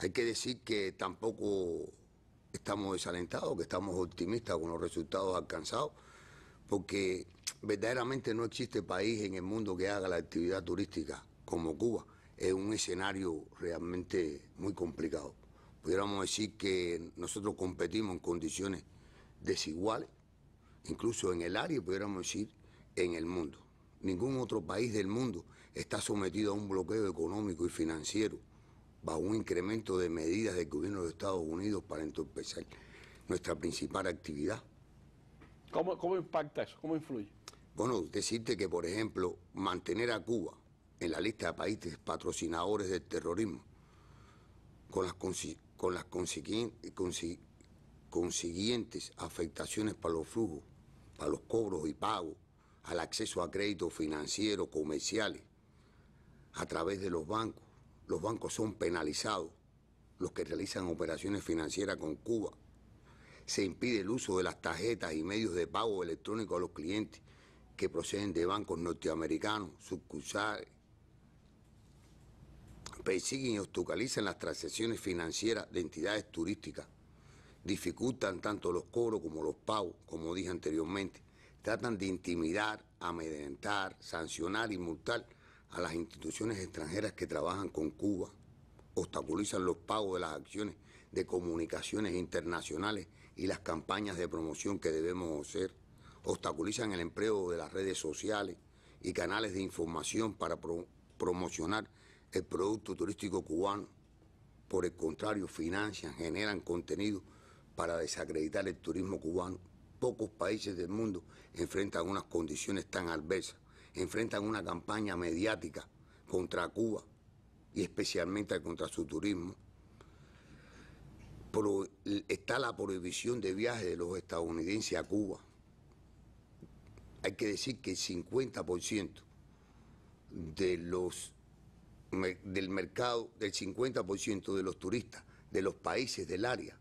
Hay que decir que tampoco estamos desalentados, que estamos optimistas con los resultados alcanzados, porque verdaderamente no existe país en el mundo que haga la actividad turística como Cuba. Es un escenario realmente muy complicado. Pudiéramos decir que nosotros competimos en condiciones desiguales, incluso en el área, pudiéramos decir, en el mundo. Ningún otro país del mundo está sometido a un bloqueo económico y financiero bajo un incremento de medidas del gobierno de Estados Unidos para entorpecer nuestra principal actividad. ¿Cómo, impacta eso? ¿Cómo influye? Bueno, decirte que, por ejemplo, mantener a Cuba en la lista de países patrocinadores del terrorismo, con las, con las consiguientes afectaciones para los flujos, para los cobros y pagos, al acceso a créditos financieros, comerciales, a través de los bancos, los bancos son penalizados, los que realizan operaciones financieras con Cuba. Se impide el uso de las tarjetas y medios de pago electrónico a los clientes que proceden de bancos norteamericanos, sucursales. Persiguen y obstaculizan las transacciones financieras de entidades turísticas. Dificultan tanto los cobros como los pagos, como dije anteriormente. Tratan de intimidar, amedrentar, sancionar y multar a las instituciones extranjeras que trabajan con Cuba, obstaculizan los pagos de las acciones de comunicaciones internacionales y las campañas de promoción que debemos hacer, obstaculizan el empleo de las redes sociales y canales de información para promocionar el producto turístico cubano. Por el contrario, financian, generan contenido para desacreditar el turismo cubano. Pocos países del mundo enfrentan unas condiciones tan adversas enfrentan una campaña mediática contra Cuba y especialmente contra su turismo. está la prohibición de viaje de los estadounidenses a Cuba. Hay que decir que el 50% de los, del mercado, del 50% de los turistas de los países del área,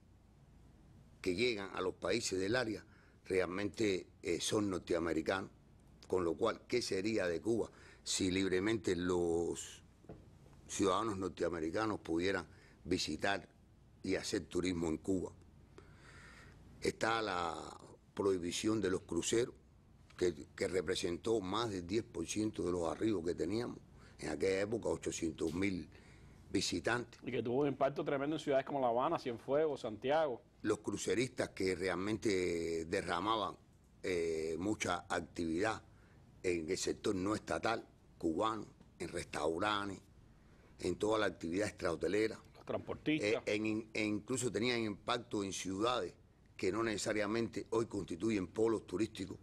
que llegan a los países del área, realmente eh, son norteamericanos con lo cual, ¿qué sería de Cuba si libremente los ciudadanos norteamericanos pudieran visitar y hacer turismo en Cuba? Está la prohibición de los cruceros, que, representó más del 10% de los arribos que teníamos. En aquella época, 800 mil visitantes. Y que tuvo un impacto tremendo en ciudades como La Habana, Cienfuegos, Santiago. Los cruceristas que realmente derramaban eh, mucha actividad en el sector no estatal cubano, en restaurantes, en toda la actividad extrahotelera. transportista, eh, e incluso tenían impacto en ciudades que no necesariamente hoy constituyen polos turísticos,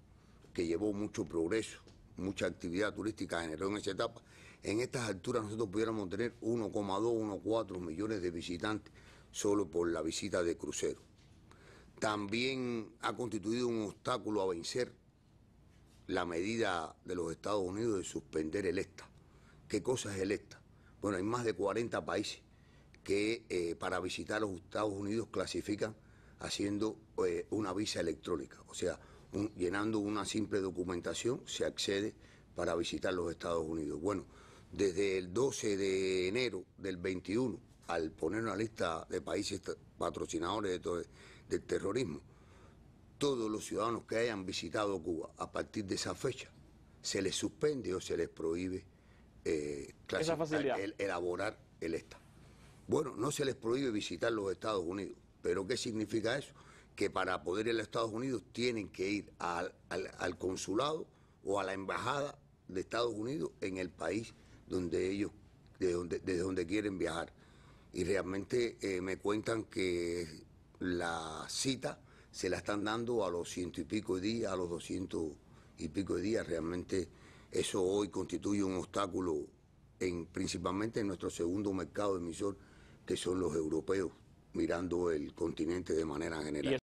que llevó mucho progreso, mucha actividad turística generó en esa etapa. En estas alturas nosotros pudiéramos tener 1,2, 1,4 millones de visitantes solo por la visita de crucero. También ha constituido un obstáculo a vencer la medida de los Estados Unidos de suspender el ESTA. ¿Qué cosa es el ESTA? Bueno, hay más de 40 países que eh, para visitar los Estados Unidos clasifican haciendo eh, una visa electrónica, o sea, llenando una simple documentación se accede para visitar los Estados Unidos. Bueno, desde el 12 de enero del 21, al poner una lista de países patrocinadores de, terrorismo, todos los ciudadanos que hayan visitado Cuba a partir de esa fecha se les suspende o se les prohíbe eh, elaborar el ESTA. Bueno, no se les prohíbe visitar los Estados Unidos, pero ¿qué significa eso? Que para poder ir a Estados Unidos tienen que ir al, consulado o a la embajada de Estados Unidos en el país donde ellos, de donde, desde donde quieren viajar. Y realmente eh, me cuentan que la cita se la están dando a los ciento y pico días, a los doscientos y pico de días. Realmente eso hoy constituye un obstáculo en, principalmente en nuestro segundo mercado emisor, que son los europeos, mirando el continente de manera general.